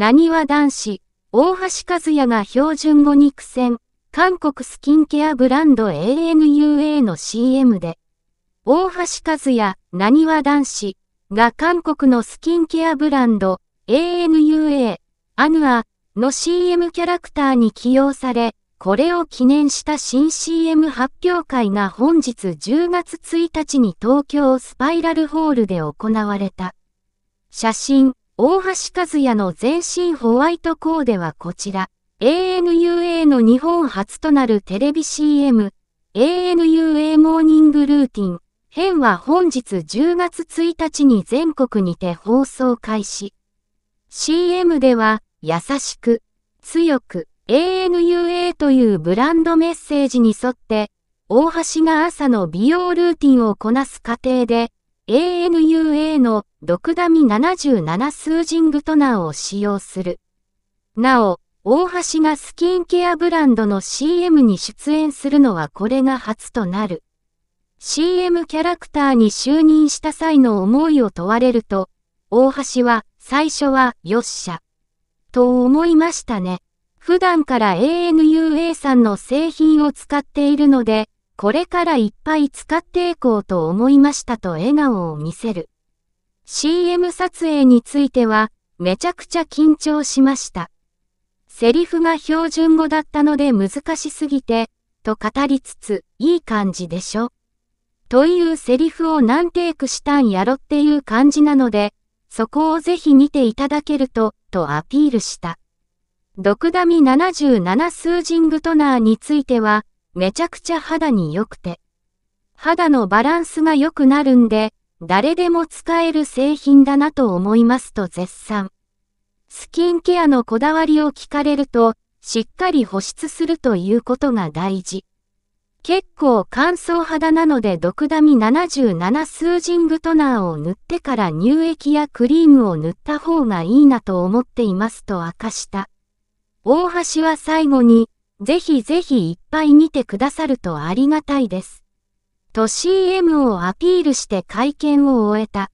なにわ男子、大橋和也が標準語に苦戦、韓国スキンケアブランド ANUA の CM で、大橋和也、なにわ男子が韓国のスキンケアブランド ANUA、アヌアの CM キャラクターに起用され、これを記念した新 CM 発表会が本日10月1日に東京スパイラルホールで行われた。写真大橋和也の全身ホワイトコーデはこちら、ANUA の日本初となるテレビ CM、ANUA モーニングルーティン、編は本日10月1日に全国にて放送開始。CM では、優しく、強く、ANUA というブランドメッセージに沿って、大橋が朝の美容ルーティンをこなす過程で、ANUA のドクダミ77スージングトナーを使用する。なお、大橋がスキンケアブランドの CM に出演するのはこれが初となる。CM キャラクターに就任した際の思いを問われると、大橋は最初はよっしゃ。と思いましたね。普段から ANUA さんの製品を使っているので、これからいっぱい使っていこうと思いましたと笑顔を見せる。CM 撮影については、めちゃくちゃ緊張しました。セリフが標準語だったので難しすぎて、と語りつつ、いい感じでしょ。というセリフを何テイクしたんやろっていう感じなので、そこをぜひ見ていただけると、とアピールした。ドクダミ77スージングトナーについては、めちゃくちゃ肌に良くて、肌のバランスが良くなるんで、誰でも使える製品だなと思いますと絶賛。スキンケアのこだわりを聞かれると、しっかり保湿するということが大事。結構乾燥肌なので毒ダミ77スージングトナーを塗ってから乳液やクリームを塗った方がいいなと思っていますと明かした。大橋は最後に、ぜひぜひいっぱい見てくださるとありがたいです。と CM をアピールして会見を終えた。